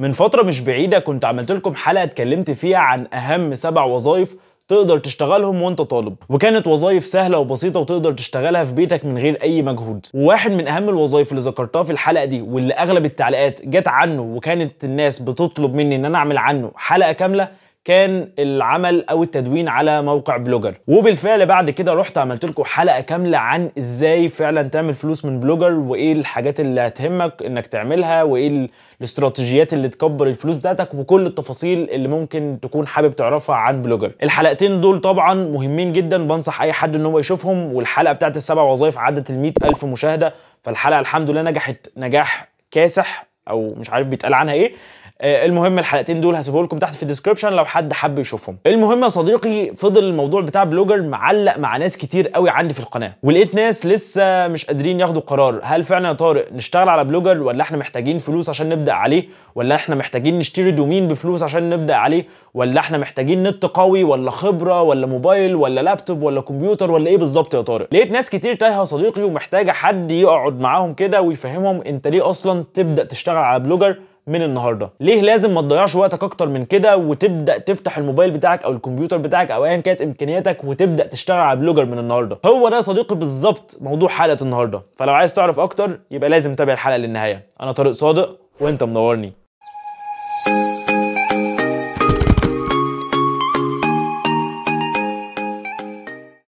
من فترة مش بعيدة كنت عملت لكم حلقة اتكلمت فيها عن أهم سبع وظائف تقدر تشتغلهم وانت طالب وكانت وظائف سهلة وبسيطة وتقدر تشتغلها في بيتك من غير أي مجهود وواحد من أهم الوظائف اللي ذكرتها في الحلقة دي واللي أغلب التعليقات جت عنه وكانت الناس بتطلب مني إن أنا أعمل عنه حلقة كاملة كان العمل او التدوين على موقع بلوجر وبالفعل بعد كده رحت عملت لكم حلقه كامله عن ازاي فعلا تعمل فلوس من بلوجر وايه الحاجات اللي هتهمك انك تعملها وايه الاستراتيجيات اللي تكبر الفلوس بتاعتك وكل التفاصيل اللي ممكن تكون حابب تعرفها عن بلوجر الحلقتين دول طبعا مهمين جدا بنصح اي حد ان هو يشوفهم والحلقه بتاعت السبع وظائف عدت ال ألف مشاهده فالحلقه الحمد لله نجحت نجاح كاسح او مش عارف بيتقال عنها ايه آه، المهم الحلقتين دول هسيبهم لكم تحت في الديسكربشن لو حد حب يشوفهم المهم يا صديقي فضل الموضوع بتاع بلوجر معلق مع ناس كتير قوي عندي في القناه ولقيت ناس لسه مش قادرين ياخدوا قرار هل فعلا يا طارق نشتغل على بلوجر ولا احنا محتاجين فلوس عشان نبدا عليه ولا احنا محتاجين نشتري دومين بفلوس عشان نبدا عليه ولا احنا محتاجين نت قوي ولا خبره ولا موبايل ولا لابتوب ولا كمبيوتر ولا ايه بالظبط يا طارق لقيت ناس كتير تايهه يا صديقي ومحتاجه حد يقعد معاهم كده ويفهمهم انت ليه اصلا تبدا تشتغل على بلوجر من النهارده ليه لازم ما تضيعش وقتك اكتر من كده وتبدا تفتح الموبايل بتاعك او الكمبيوتر بتاعك او ايا كانت امكانياتك وتبدا تشتغل على بلوجر من النهارده هو ده صديقي بالظبط موضوع حلقه النهارده فلو عايز تعرف اكتر يبقى لازم تتابع الحلقه للنهايه انا طارق صادق وانت منورني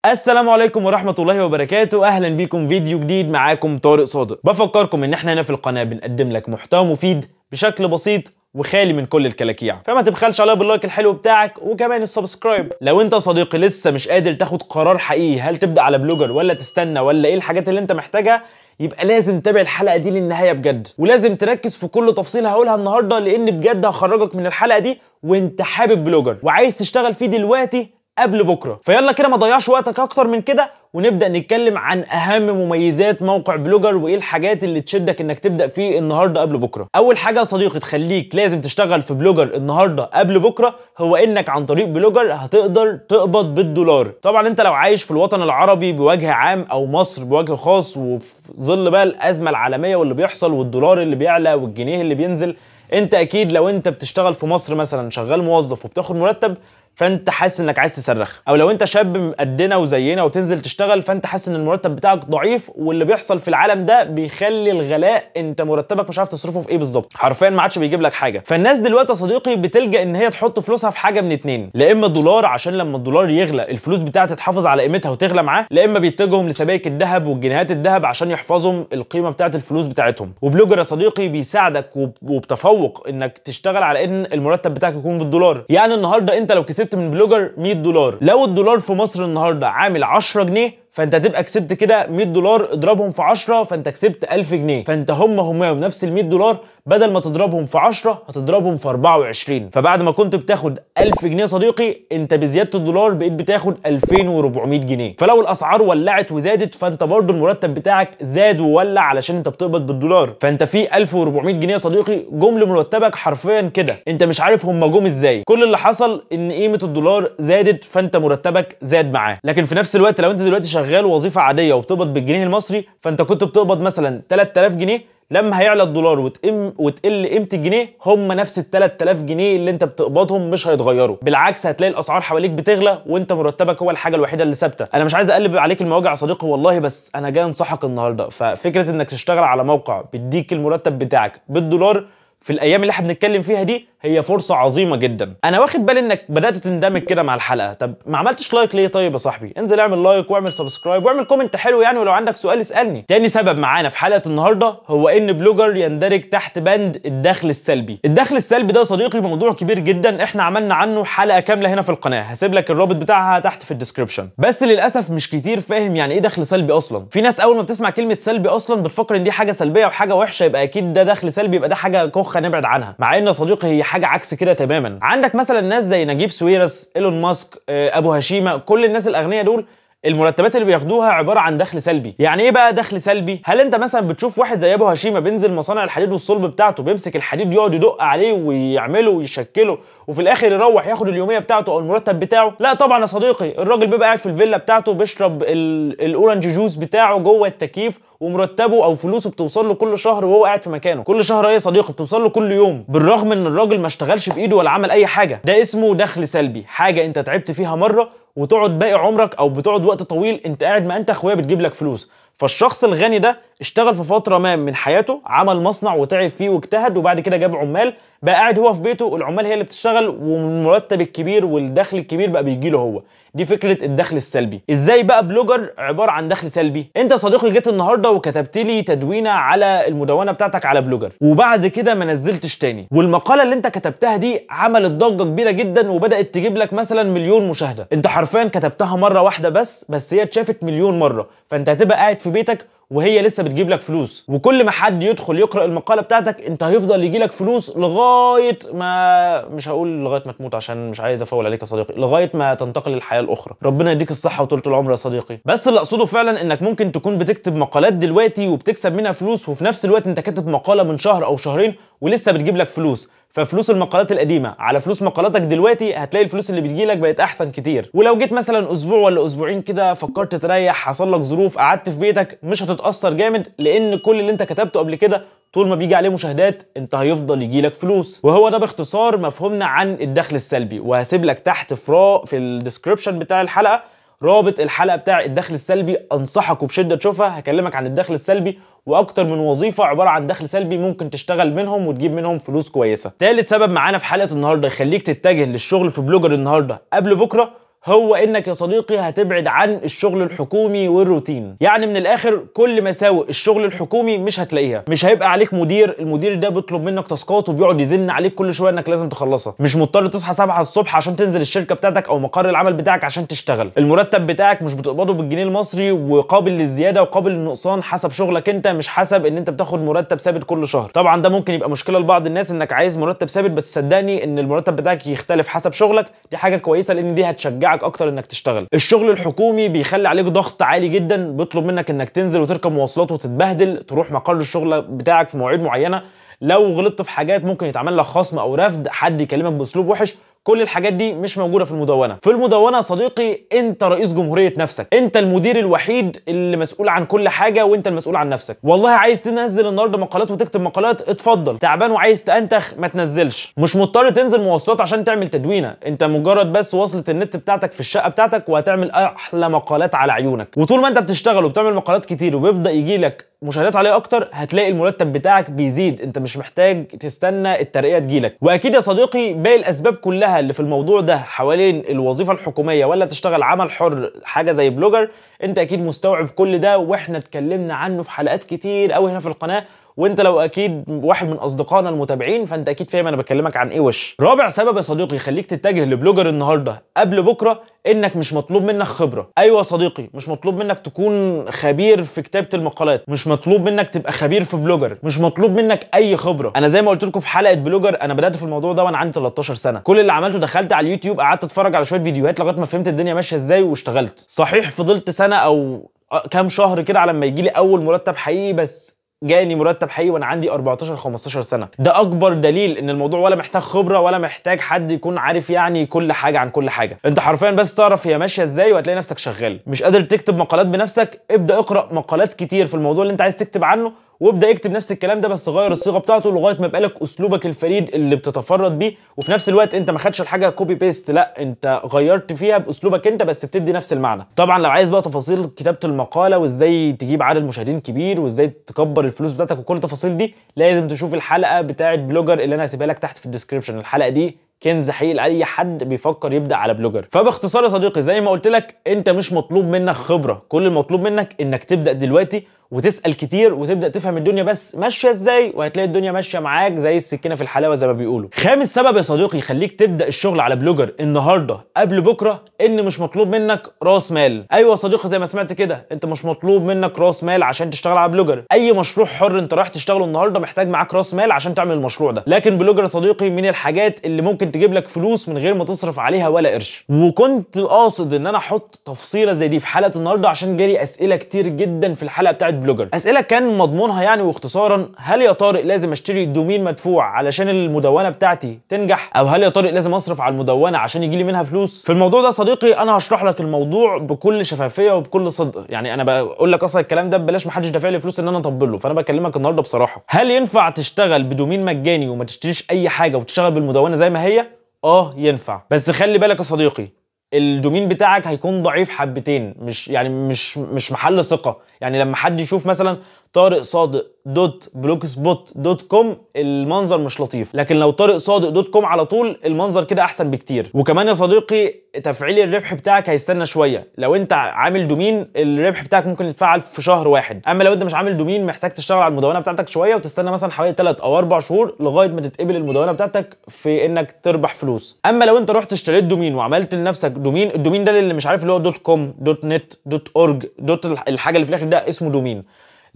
السلام عليكم ورحمة الله وبركاته أهلا بيكم فيديو جديد معاكم طارق صادق بفكركم إن إحنا هنا في القناة بنقدم لك محتوى مفيد بشكل بسيط وخالي من كل الكلاكيع فما تبخلش عليا باللايك الحلو بتاعك وكمان السبسكرايب لو انت صديقي لسه مش قادر تاخد قرار حقيقي هل تبدا على بلوجر ولا تستنى ولا ايه الحاجات اللي انت محتاجها يبقى لازم تتابع الحلقه دي للنهايه بجد ولازم تركز في كل تفصيل هقولها النهارده لان بجد هخرجك من الحلقه دي وانت حابب بلوجر وعايز تشتغل فيه دلوقتي قبل بكره فيلا كده ما تضيعش وقتك اكتر من كده ونبدا نتكلم عن اهم مميزات موقع بلوجر وايه الحاجات اللي تشدك انك تبدا فيه النهارده قبل بكره اول حاجه يا صديقي تخليك لازم تشتغل في بلوجر النهارده قبل بكره هو انك عن طريق بلوجر هتقدر تقبض بالدولار طبعا انت لو عايش في الوطن العربي بوجه عام او مصر بوجه خاص وفي ظل بقى الازمه العالميه واللي بيحصل والدولار اللي بيعلى والجنيه اللي بينزل انت اكيد لو انت بتشتغل في مصر مثلا شغال موظف وبتاخد مرتب فانت حاسس انك عايز تصرخ او لو انت شاب قدنا وزينا وتنزل تشتغل فانت حاسس ان المرتب بتاعك ضعيف واللي بيحصل في العالم ده بيخلي الغلاء انت مرتبك مش عارف تصرفه في ايه بالظبط حرفيا ما عادش بيجيب لك حاجه فالناس دلوقتي يا صديقي بتلجا ان هي تحط فلوسها في حاجه من اتنين لا اما دولار عشان لما الدولار يغلى الفلوس بتاعتها تتحافظ على قيمتها وتغلى معاه لا اما بيتجهوا لسبائك الذهب والجنيهات الذهب عشان يحفظهم القيمه بتاعه الفلوس بتاعتهم وبلوجر يا صديقي بيساعدك وبتفوق انك تشتغل على ان المرتب بتاعك يكون بالدولار يعني النهارده انت لو كسبت جبت من بلوجر 100 دولار لو الدولار في مصر النهارده عامل 10 جنيه فانت هتبقى كسبت كده 100 دولار اضربهم في 10 فانت كسبت 1000 جنيه فانت هم هم بنفس ال 100 دولار بدل ما تضربهم في 10 هتضربهم في 24 فبعد ما كنت بتاخد 1000 جنيه صديقي انت بزياده الدولار بقيت بتاخد 2400 جنيه فلو الاسعار ولعت وزادت فانت برضو المرتب بتاعك زاد وولع علشان انت بتقبض بالدولار فانت في 1400 جنيه صديقي جم لمرتبك حرفيا كده انت مش عارف هم جم ازاي كل اللي حصل ان قيمه الدولار زادت فانت مرتبك زاد معاه لكن في نفس الوقت لو انت دلوقتي شغال شغال وظيفه عاديه وبتقبض بالجنيه المصري فانت كنت بتقبض مثلا 3000 جنيه لما هيعلى الدولار وتقم وتقل قيمه الجنيه هم نفس ال 3000 جنيه اللي انت بتقبضهم مش هيتغيروا بالعكس هتلاقي الاسعار حواليك بتغلى وانت مرتبك هو الحاجه الوحيده اللي ثابته انا مش عايز اقلب عليك المواجع يا صديقي والله بس انا جاي انصحك النهارده ففكره انك تشتغل على موقع بيديك المرتب بتاعك بالدولار في الايام اللي احنا بنتكلم فيها دي هي فرصه عظيمه جدا انا واخد بالي انك بدات تندمج كده مع الحلقه طب ما عملتش لايك ليه طيب يا صاحبي انزل اعمل لايك واعمل سبسكرايب واعمل كومنت حلو يعني ولو عندك سؤال اسالني تاني سبب معانا في حلقه النهارده هو ان بلوجر يندرج تحت بند الدخل السلبي الدخل السلبي ده يا صديقي موضوع كبير جدا احنا عملنا عنه حلقه كامله هنا في القناه هسيب لك الرابط بتاعها تحت في الديسكربشن بس للاسف مش كتير فاهم يعني ايه دخل سلبي اصلا في ناس اول ما بتسمع كلمه سلبي اصلا بتفكر ان دي حاجه سلبيه وحاجه وحشه يبقى اكيد ده دخل سلبي يبقى ده حاجه كوخه نبعد عنها مع ان صديقي هي حاجه عكس كده تماما عندك مثلا ناس زي نجيب سويرس ايلون ماسك آه، ابو هشيمه كل الناس الاغنياء دول المرتبات اللي بياخدوها عباره عن دخل سلبي يعني ايه بقى دخل سلبي هل انت مثلا بتشوف واحد زي ابو هشيمه بينزل مصانع الحديد والصلب بتاعته بيمسك الحديد يقعد يدق عليه ويعمله ويشكله وفي الاخر يروح ياخد اليوميه بتاعته او المرتب بتاعه لا طبعا يا صديقي الراجل بيبقى قاعد في الفيلا بتاعته بيشرب الاورنج جوس بتاعه جوه التكييف ومرتبه او فلوسه بتوصل له كل شهر وهو قاعد في مكانه كل شهر ايه يا صديقي بتوصل له كل يوم بالرغم ان الراجل ما اشتغلش بايده ولا عمل اي حاجه ده اسمه دخل سلبي حاجه انت تعبت فيها مره وتقعد باقي عمرك او بتقعد وقت طويل انت قاعد ما انت اخويا بتجيب لك فلوس فالشخص الغني ده اشتغل في فتره ما من حياته عمل مصنع وتعب فيه واجتهد وبعد كده جاب عمال بقى قاعد هو في بيته العمال هي اللي بتشتغل والمرتب الكبير والدخل الكبير بقى بيجي له هو دي فكره الدخل السلبي ازاي بقى بلوجر عباره عن دخل سلبي انت صديقي جيت النهارده وكتبت لي تدوينه على المدونه بتاعتك على بلوجر وبعد كده ما نزلتش تاني والمقاله اللي انت كتبتها دي عملت ضجه كبيره جدا وبدات تجيب لك مثلا مليون مشاهده انت حرفيا كتبتها مره واحده بس بس هي اتشافت مليون مره فانت هتبقى قاعد في بيتك وهي لسه بتجيب لك فلوس وكل ما حد يدخل يقرا المقاله بتاعتك انت هيفضل يجي لك فلوس لغايه ما مش هقول لغايه ما تموت عشان مش عايز افول عليك يا صديقي لغايه ما تنتقل للحياه الاخرى ربنا يديك الصحه وطول العمر يا صديقي بس اللي اقصده فعلا انك ممكن تكون بتكتب مقالات دلوقتي وبتكسب منها فلوس وفي نفس الوقت انت كاتب مقاله من شهر او شهرين ولسه بتجيب لك فلوس ففلوس المقالات القديمه على فلوس مقالاتك دلوقتي هتلاقي الفلوس اللي بتجيلك بقت احسن كتير ولو جيت مثلا اسبوع ولا اسبوعين كده فكرت تريح حصل لك ظروف قعدت في بيتك مش هتتاثر جامد لان كل اللي انت كتبته قبل كده طول ما بيجي عليه مشاهدات انت هيفضل يجيلك فلوس وهو ده باختصار مفهومنا عن الدخل السلبي وهسيب لك تحت فراغ في الديسكربشن بتاع الحلقه رابط الحلقه بتاع الدخل السلبي انصحك وبشده تشوفها هكلمك عن الدخل السلبي واكتر من وظيفه عباره عن دخل سلبي ممكن تشتغل منهم وتجيب منهم فلوس كويسه تالت سبب معانا في حلقه النهارده يخليك تتجه للشغل في بلوجر النهارده قبل بكره هو انك يا صديقي هتبعد عن الشغل الحكومي والروتين يعني من الاخر كل مساوئ الشغل الحكومي مش هتلاقيها مش هيبقى عليك مدير المدير ده بيطلب منك تاسكات وبيقعد يزن عليك كل شويه انك لازم تخلصها مش مضطر تصحى 7 الصبح عشان تنزل الشركه بتاعتك او مقر العمل بتاعك عشان تشتغل المرتب بتاعك مش بتقبضه بالجنيه المصري وقابل للزياده وقابل للنقصان حسب شغلك انت مش حسب ان انت بتاخد مرتب ثابت كل شهر طبعا ده ممكن يبقى مشكله لبعض الناس انك عايز مرتب ثابت بس صدقني ان المرتب بتاعك يختلف حسب شغلك دي حاجه كويسه لان دي هتشجعك بيشجعك اكتر انك تشتغل الشغل الحكومي بيخلي عليك ضغط عالي جدا بيطلب منك انك تنزل وتركب مواصلات وتتبهدل تروح مقر الشغل بتاعك في مواعيد معينه لو غلطت في حاجات ممكن يتعمل لك خصم او رفض حد يكلمك باسلوب وحش كل الحاجات دي مش موجوده في المدونه في المدونه يا صديقي انت رئيس جمهوريه نفسك انت المدير الوحيد اللي مسؤول عن كل حاجه وانت المسؤول عن نفسك والله عايز تنزل النهارده مقالات وتكتب مقالات اتفضل تعبان وعايز تانتخ ما تنزلش مش مضطر تنزل مواصلات عشان تعمل تدوينه انت مجرد بس وصله النت بتاعتك في الشقه بتاعتك وهتعمل احلى مقالات على عيونك وطول ما انت بتشتغل وبتعمل مقالات كتير وبيبدا يجي لك مشاهدات عليه اكتر هتلاقي المرتب بتاعك بيزيد انت مش محتاج تستنى الترقيه تجيلك واكيد يا صديقي باقي الاسباب كلها اللي في الموضوع ده حوالين الوظيفه الحكوميه ولا تشتغل عمل حر حاجه زي بلوجر انت اكيد مستوعب كل ده واحنا اتكلمنا عنه في حلقات كتير قوي هنا في القناه وانت لو اكيد واحد من اصدقائنا المتابعين فانت اكيد فاهم انا بكلمك عن ايه وش رابع سبب يا صديقي يخليك تتجه لبلوجر النهارده قبل بكره انك مش مطلوب منك خبره ايوه صديقي مش مطلوب منك تكون خبير في كتابه المقالات مش مطلوب منك تبقى خبير في بلوجر مش مطلوب منك اي خبره انا زي ما قلت لكم في حلقه بلوجر انا بدات في الموضوع ده وانا عندي 13 سنه كل اللي عملته دخلت على اليوتيوب قعدت اتفرج على شويه فيديوهات لغايه ما فهمت الدنيا ماشيه ازاي واشتغلت صحيح فضلت سنة سنه او كام شهر كده على ما يجي لي اول مرتب حقيقي بس جاني مرتب حقيقي وانا عندي 14 15 سنه ده اكبر دليل ان الموضوع ولا محتاج خبره ولا محتاج حد يكون عارف يعني كل حاجه عن كل حاجه انت حرفيا بس تعرف هي ماشيه ازاي وهتلاقي نفسك شغال مش قادر تكتب مقالات بنفسك ابدا اقرا مقالات كتير في الموضوع اللي انت عايز تكتب عنه وابدا اكتب نفس الكلام ده بس غير الصيغه بتاعته لغايه ما يبقى لك اسلوبك الفريد اللي بتتفرد بيه وفي نفس الوقت انت ما خدش الحاجه كوبي بيست لا انت غيرت فيها باسلوبك انت بس بتدي نفس المعنى طبعا لو عايز بقى تفاصيل كتابه المقاله وازاي تجيب عدد مشاهدين كبير وازاي تكبر الفلوس بتاعتك وكل التفاصيل دي لازم تشوف الحلقه بتاعه بلوجر اللي انا هسيبها لك تحت في الديسكربشن الحلقه دي كنز حقيقي لاي حد بيفكر يبدا على بلوجر فباختصار يا صديقي زي ما قلت لك انت مش مطلوب منك خبره كل المطلوب منك انك تبدا دلوقتي وتسال كتير وتبدا تفهم الدنيا بس ماشيه ازاي وهتلاقي الدنيا ماشيه معاك زي السكينه في الحلاوه زي ما بيقولوا خامس سبب يا صديقي يخليك تبدا الشغل على بلوجر النهارده قبل بكره ان مش مطلوب منك راس مال ايوه يا صديقي زي ما سمعت كده انت مش مطلوب منك راس مال عشان تشتغل على بلوجر اي مشروع حر انت رايح تشتغله النهارده محتاج معاك راس مال عشان تعمل المشروع ده لكن بلوجر يا صديقي من الحاجات اللي ممكن تجيب لك فلوس من غير ما تصرف عليها ولا قرش وكنت قاصد ان انا احط تفصيله زي دي في حلقه النهارده عشان جالي اسئله كتير جدا في الحلقه بتاعت بلوجر اسئله كان مضمونها يعني واختصارا هل يا طارق لازم اشتري دومين مدفوع علشان المدونه بتاعتي تنجح او هل يا طارق لازم اصرف على المدونه عشان يجي لي منها فلوس في الموضوع ده صديقي انا هشرح لك الموضوع بكل شفافيه وبكل صدق يعني انا بقول لك اصلا الكلام ده ببلاش ما حدش دافع لي فلوس ان انا اطبله فانا بكلمك النهارده بصراحه هل ينفع تشتغل بدومين مجاني وما تشتريش اي حاجه وتشتغل بالمدونه زي ما هي اه ينفع بس خلي بالك يا صديقي الدومين بتاعك هيكون ضعيف حبتين مش يعني مش مش محل ثقه يعني لما حد يشوف مثلا طارق صادق دوت بلوك سبوت دوت كوم المنظر مش لطيف لكن لو طارق صادق دوت كوم على طول المنظر كده احسن بكتير وكمان يا صديقي تفعيل الربح بتاعك هيستنى شويه لو انت عامل دومين الربح بتاعك ممكن يتفعل في شهر واحد اما لو انت مش عامل دومين محتاج تشتغل على المدونه بتاعتك شويه وتستنى مثلا حوالي 3 او 4 شهور لغايه ما تتقبل المدونه بتاعتك في انك تربح فلوس اما لو انت رحت اشتريت دومين وعملت لنفسك دومين الدومين ده اللي مش عارف اللي هو دوت كوم دوت نت دوت اورج دوت الحاجه اللي في الاخر ده اسمه دومين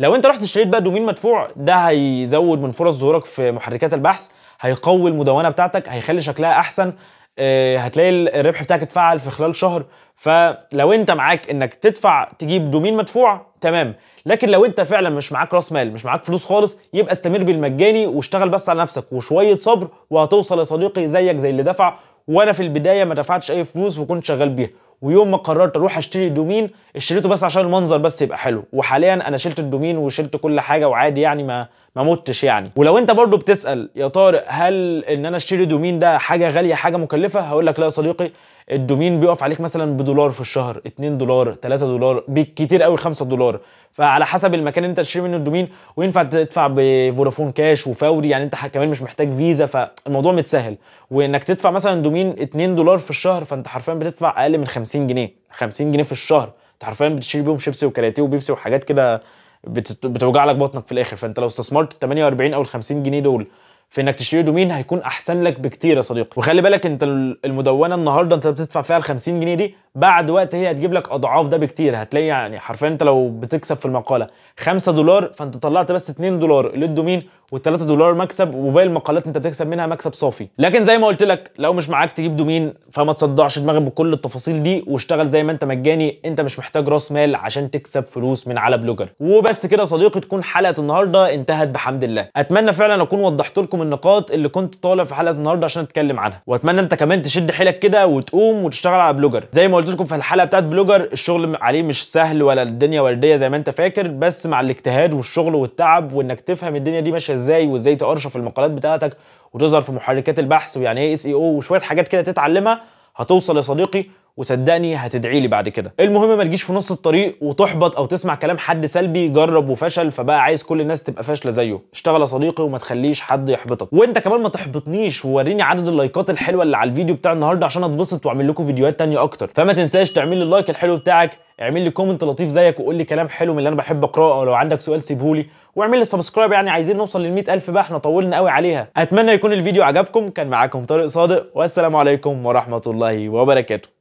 لو انت رحت اشتريت بقى دومين مدفوع ده هيزود من فرص ظهورك في محركات البحث هيقوي المدونه بتاعتك هيخلي شكلها احسن آه، هتلاقي الربح بتاعك اتفعل في خلال شهر فلو انت معاك انك تدفع تجيب دومين مدفوع تمام لكن لو انت فعلا مش معاك راس مال مش معاك فلوس خالص يبقى استمر بالمجاني واشتغل بس على نفسك وشويه صبر وهتوصل يا صديقي زيك زي اللي دفع وانا في البدايه ما دفعتش اي فلوس وكنت شغال بيها ويوم ما قررت اروح اشتري دومين اشتريته بس عشان المنظر بس يبقى حلو وحاليا انا شلت الدومين وشلت كل حاجه وعادي يعني ما ما متش يعني ولو انت برضو بتسال يا طارق هل ان انا اشتري دومين ده حاجه غاليه حاجه مكلفه هقول لك لا يا صديقي الدومين بيقف عليك مثلا بدولار في الشهر 2 دولار 3 دولار بالكتير قوي 5 دولار فعلى حسب المكان اللي انت تشتري منه الدومين وينفع تدفع بفودافون كاش وفوري يعني انت كمان مش محتاج فيزا فالموضوع متسهل وانك تدفع مثلا دومين 2 دولار في الشهر فانت حرفيا بتدفع اقل من 50 جنيه 50 جنيه في الشهر انت حرفيا بتشتري بيهم شيبسي وكراتيه وبيبسي وحاجات كده بتوجع لك بطنك في الاخر فانت لو استثمرت ال 48 او ال 50 جنيه دول في انك تشتري دومين هيكون احسن لك بكتير يا صديقي وخلي بالك انت المدونه النهارده انت بتدفع فيها ال 50 جنيه دي بعد وقت هي هتجيب لك اضعاف ده بكتير هتلاقي يعني حرفيا انت لو بتكسب في المقاله 5 دولار فانت طلعت بس 2 دولار للدومين و3 دولار مكسب وباقي المقالات انت بتكسب منها مكسب صافي لكن زي ما قلت لك لو مش معاك تجيب دومين فما تصدعش دماغك بكل التفاصيل دي واشتغل زي ما انت مجاني انت مش محتاج راس مال عشان تكسب فلوس من على بلوجر وبس كده صديقي تكون حلقه النهارده انتهت بحمد الله اتمنى فعلا اكون وضحت لكم النقاط اللي كنت طالع في حلقه النهارده عشان اتكلم عنها واتمنى انت كمان تشد حيلك كده وتقوم وتشتغل على بلوجر زي ما قلت لكم في الحلقه بتاعت بلوجر الشغل عليه مش سهل ولا الدنيا ورديه زي ما انت فاكر بس مع الاجتهاد والشغل والتعب وانك تفهم الدنيا دي ماشيه ازاي وازاي تقرشف المقالات بتاعتك وتظهر في محركات البحث ويعني ايه اس اي او وشويه حاجات كده تتعلمها هتوصل يا صديقي وصدقني هتدعي لي بعد كده المهم ما تجيش في نص الطريق وتحبط او تسمع كلام حد سلبي جرب وفشل فبقى عايز كل الناس تبقى فاشله زيه اشتغل يا صديقي وما تخليش حد يحبطك وانت كمان ما تحبطنيش ووريني عدد اللايكات الحلوه اللي على الفيديو بتاع النهارده عشان اتبسط واعمل لكم فيديوهات تانية اكتر فما تنساش تعمل لي اللايك الحلو بتاعك اعمل لي كومنت لطيف زيك وقول لي كلام حلو من اللي انا بحب اقراه او لو عندك سؤال سيبهولي واعمل لي سبسكرايب يعني عايزين نوصل لل ألف بقى احنا طولنا قوي عليها اتمنى يكون الفيديو عجبكم كان معاكم طارق صادق والسلام عليكم ورحمه الله وبركاته